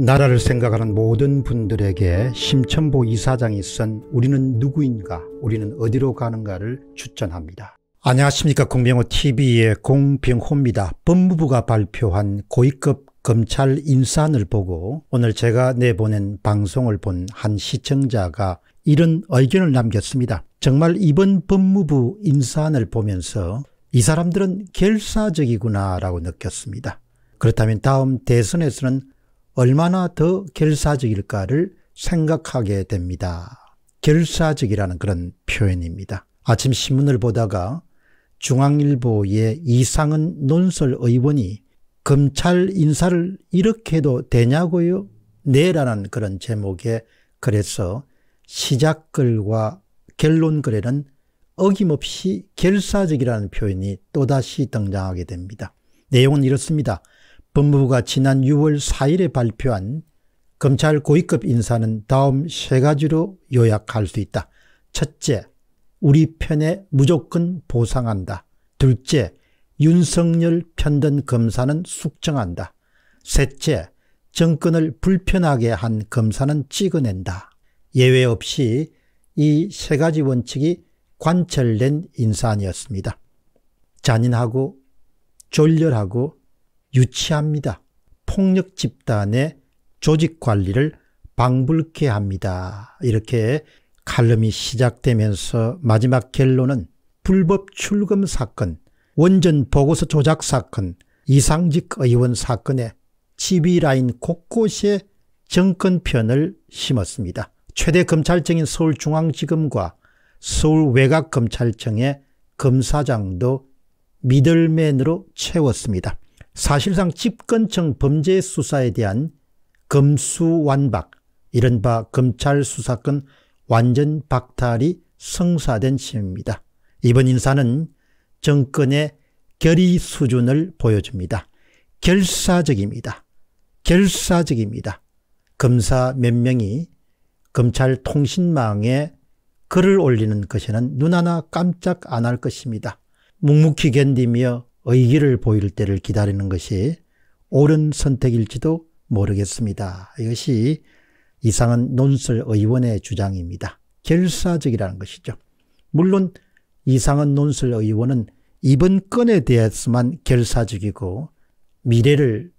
나라를 생각하는 모든 분들에게 심천보 이사장이 쓴 우리는 누구인가 우리는 어디로 가는가를 추천합니다. 안녕하십니까 공병호TV의 공병호입니다. 법무부가 발표한 고위급 검찰 인사안을 보고 오늘 제가 내보낸 방송을 본 한 시청자가 이런 의견을 남겼습니다. 정말 이번 법무부 인사안을 보면서 이 사람들은 결사적이구나 라고 느꼈습니다. 그렇다면 다음 대선에서는 얼마나 더 결사적일까를 생각하게 됩니다. 결사적이라는 그런 표현입니다. 아침 신문을 보다가 중앙일보의 이상은 논설 의원이 검찰 인사를 이렇게도 되냐고요? 네라는 그런 제목의 글에서 시작글과 결론글에는 어김없이 결사적이라는 표현이 또다시 등장하게 됩니다. 내용은 이렇습니다. 법무부가 지난 6월 4일에 발표한 검찰 고위급 인사는 다음 세 가지로 요약할 수 있다. 첫째, 우리 편에 무조건 보상한다. 둘째, 윤석열 편든 검사는 숙청한다. 셋째, 정권을 불편하게 한 검사는 찍어낸다. 예외 없이 이 세 가지 원칙이 관철된 인사안이었습니다. 잔인하고 졸렬하고 유치합니다. 폭력 집단의 조직 관리를 방불케 합니다. 이렇게 칼럼이 시작되면서 마지막 결론은 불법 출금 사건, 원전 보고서 조작 사건, 이상직 의원 사건에 지비라인 곳곳에 정권편을 심었습니다. 최대 검찰청인 서울중앙지검과 서울외곽검찰청의 검사장도 미들맨으로 채웠습니다. 사실상 집권청 범죄 수사에 대한 검수완박, 이른바 검찰 수사권 완전 박탈이 성사된 셈입니다. 이번 인사는 정권의 결의 수준을 보여줍니다. 결사적입니다. 결사적입니다. 검사 몇 명이 검찰 통신망에 글을 올리는 것에는 눈 하나 깜짝 안 할 것입니다. 묵묵히 견디며 의기를 보일 때를 기다리는 것이 옳은 선택일지도 모르겠습니다. 이것이 이상은 논설 의원의 주장입니다. 결사적이라는 것이죠. 물론 이상은 논설 의원은 이번 건에 대해서만 결사적이고 미래를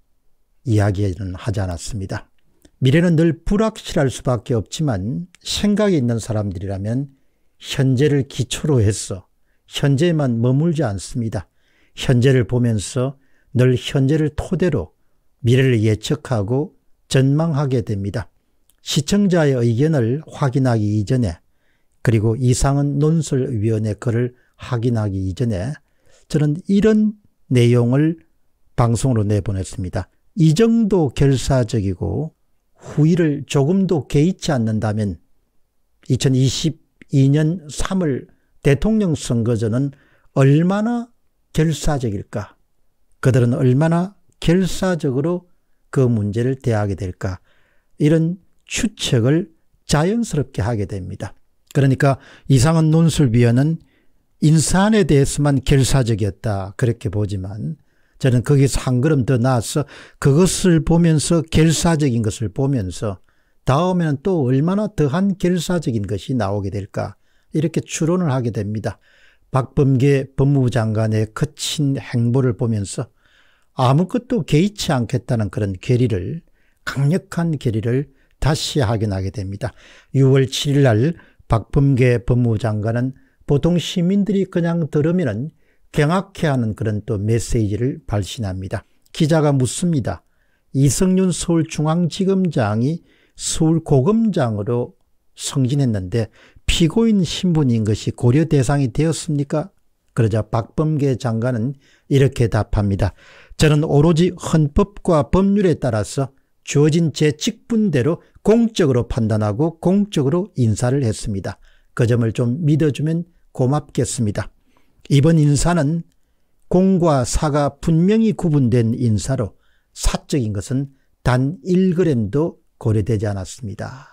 이야기는 하지 않았습니다. 미래는 늘 불확실할 수밖에 없지만 생각이 있는 사람들이라면 현재를 기초로 해서 현재만 머물지 않습니다. 현재를 보면서 늘 현재를 토대로 미래를 예측하고 전망하게 됩니다. 시청자의 의견을 확인하기 이전에 그리고 이상은 논설위원회 글을 확인하기 이전에 저는 이런 내용을 방송으로 내보냈습니다. 이 정도 결사적이고 후일을 조금도 개의치 않는다면 2022년 3월 대통령 선거전은 얼마나 결사적일까? 그들은 얼마나 결사적으로 그 문제를 대하게 될까? 이런 추측을 자연스럽게 하게 됩니다. 그러니까 이상한 논술비어는 인산에 대해서만 결사적이었다. 그렇게 보지만 저는 거기서 한 걸음 더 나아서 그것을 보면서 결사적인 것을 보면서 다음에는 또 얼마나 더한 결사적인 것이 나오게 될까. 이렇게 추론을 하게 됩니다. 박범계 법무부 장관의 거친 행보를 보면서 아무것도 개의치 않겠다는 그런 결의를 강력한 결의를 다시 확인하게 됩니다. 6월 7일 날 박범계 법무부 장관은 보통 시민들이 그냥 들으면 경악해하는 그런 또 메시지를 발신합니다. 기자가 묻습니다. 이성윤 서울중앙지검장이 서울고검장으로 승진했는데 피고인 신분인 것이 고려 대상이 되었습니까? 그러자 박범계 장관은 이렇게 답합니다. 저는 오로지 헌법과 법률에 따라서 주어진 제 직분대로 공적으로 판단하고 공적으로 인사를 했습니다. 그 점을 좀 믿어주면 고맙겠습니다. 이번 인사는 공과 사가 분명히 구분된 인사로 사적인 것은 단 1g도 고려되지 않았습니다.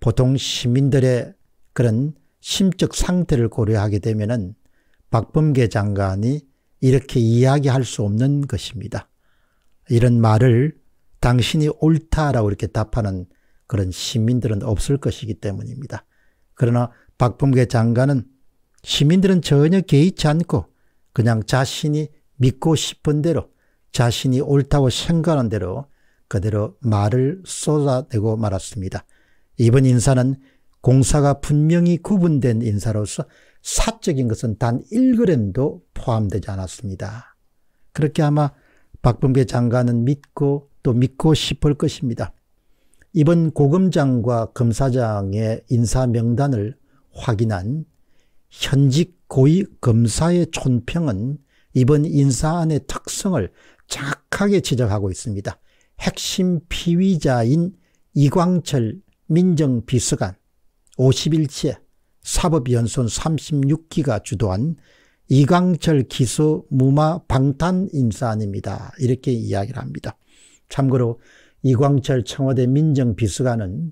보통 시민들의 그런 심적 상태를 고려하게 되면은 박범계 장관이 이렇게 이야기할 수 없는 것입니다. 이런 말을 당신이 옳다라고 이렇게 답하는 그런 시민들은 없을 것이기 때문입니다. 그러나 박범계 장관은 시민들은 전혀 개의치 않고 그냥 자신이 믿고 싶은 대로 자신이 옳다고 생각하는 대로 그대로 말을 쏟아내고 말았습니다. 이번 인사는 공사가 분명히 구분된 인사로서 사적인 것은 단 1g도 포함되지 않았습니다. 그렇게 아마 박범계 장관은 믿고 또 믿고 싶을 것입니다. 이번 고검장과 검사장의 인사 명단을 확인한 현직 고위 검사의 촌평은 이번 인사안의 특성을 정확하게 지적하고 있습니다. 핵심 피의자인 이광철 민정비서관 5 1채 사법연손 36기가 주도한 이강철 기소 무마 방탄 인사안입니다. 이렇게 이야기를 합니다. 참고로 이광철 청와대 민정비서관은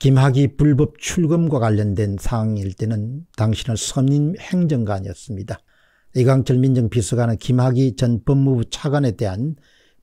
김학의 불법 출금과 관련된 상황일 때는 당신는 선임 행정관이었습니다. 이광철 민정비서관은 김학의 전 법무부 차관에 대한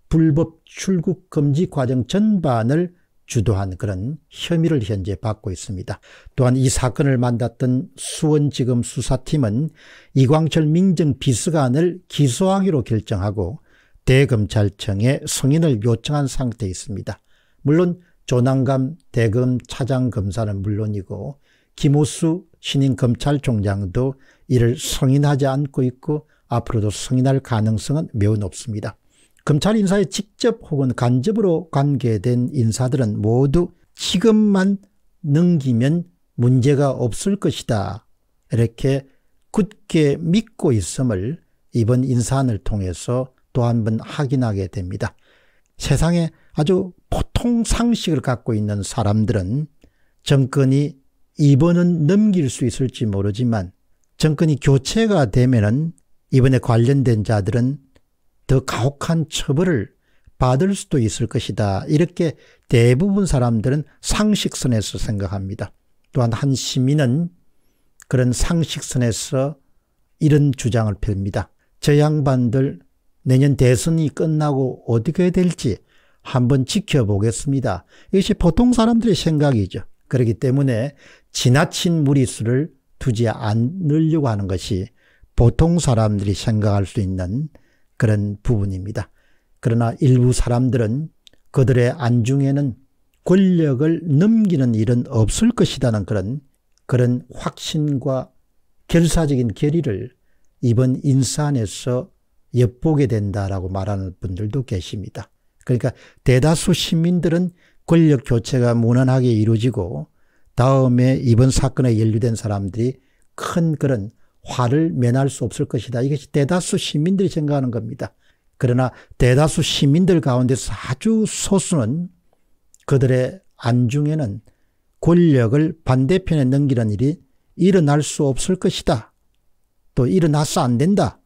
불법 출국 금지 과정 전반을 주도한 그런 혐의를 현재 받고 있습니다. 또한 이 사건을 만났던 수원지검 수사팀은 이광철 민정 비서관을 기소하기로 결정하고 대검찰청에 승인을 요청한 상태에 있습니다. 물론 조남감 대검 차장검사는 물론이고 김호수 신임검찰총장도 이를 승인하지 않고 있고 앞으로도 승인할 가능성은 매우 높습니다. 검찰 인사에 직접 혹은 간접으로 관계된 인사들은 모두 지금만 넘기면 문제가 없을 것이다. 이렇게 굳게 믿고 있음을 이번 인사안을 통해서 또 한 번 확인하게 됩니다. 세상에 아주 보통 상식을 갖고 있는 사람들은 정권이 이번은 넘길 수 있을지 모르지만 정권이 교체가 되면은 이번에 관련된 자들은 더 가혹한 처벌을 받을 수도 있을 것이다. 이렇게 대부분 사람들은 상식선에서 생각합니다. 또한 한 시민은 그런 상식선에서 이런 주장을 펼니다. 저 양반들 내년 대선이 끝나고 어떻게 될지 한번 지켜보겠습니다. 이것이 보통 사람들의 생각이죠. 그렇기 때문에 지나친 무리수를 두지 않으려고 하는 것이 보통 사람들이 생각할 수 있는 그런 부분입니다. 그러나 일부 사람들은 그들의 안중에는 권력을 넘기는 일은 없을 것이라는 그런 그런 확신과 결사적인 결의를 이번 인사안에서 엿보게 된다라고 말하는 분들도 계십니다. 그러니까 대다수 시민들은 권력 교체가 무난하게 이루어지고 다음에 이번 사건에 연루된 사람들이 큰 그런 화를 면할 수 없을 것이다. 이것이 대다수 시민들이 생각하는 겁니다. 그러나 대다수 시민들 가운데서 아주 소수는 그들의 안중에는 권력을 반대편에 넘기는 일이 일어날 수 없을 것이다. 또 일어나서 안 된다.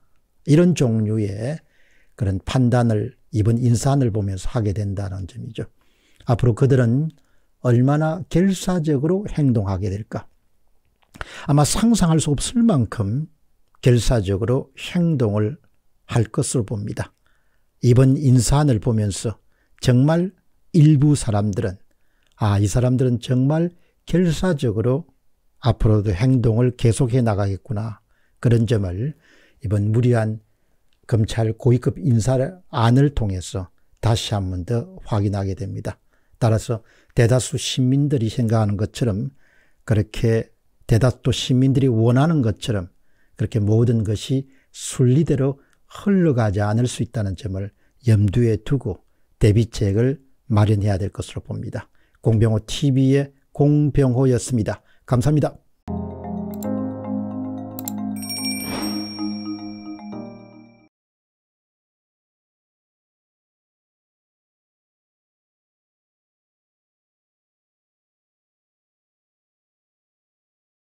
이런 종류의 그런 판단을 이번 인사안을 보면서 하게 된다는 점이죠. 앞으로 그들은 얼마나 결사적으로 행동하게 될까? 아마 상상할 수 없을 만큼 결사적으로 행동을 할 것으로 봅니다. 이번 인사안을 보면서 정말 일부 사람들은 아, 이 사람들은 정말 결사적으로 앞으로도 행동을 계속해 나가겠구나. 그런 점을 이번 무리한 검찰 고위급 인사안을 통해서 다시 한 번 더 확인하게 됩니다. 따라서 대다수 시민들이 생각하는 것처럼 그렇게 대다수 시민들이 원하는 것처럼 그렇게 모든 것이 순리대로 흘러가지 않을 수 있다는 점을 염두에 두고 대비책을 마련해야 될 것으로 봅니다. 공병호 TV의 공병호였습니다. 감사합니다.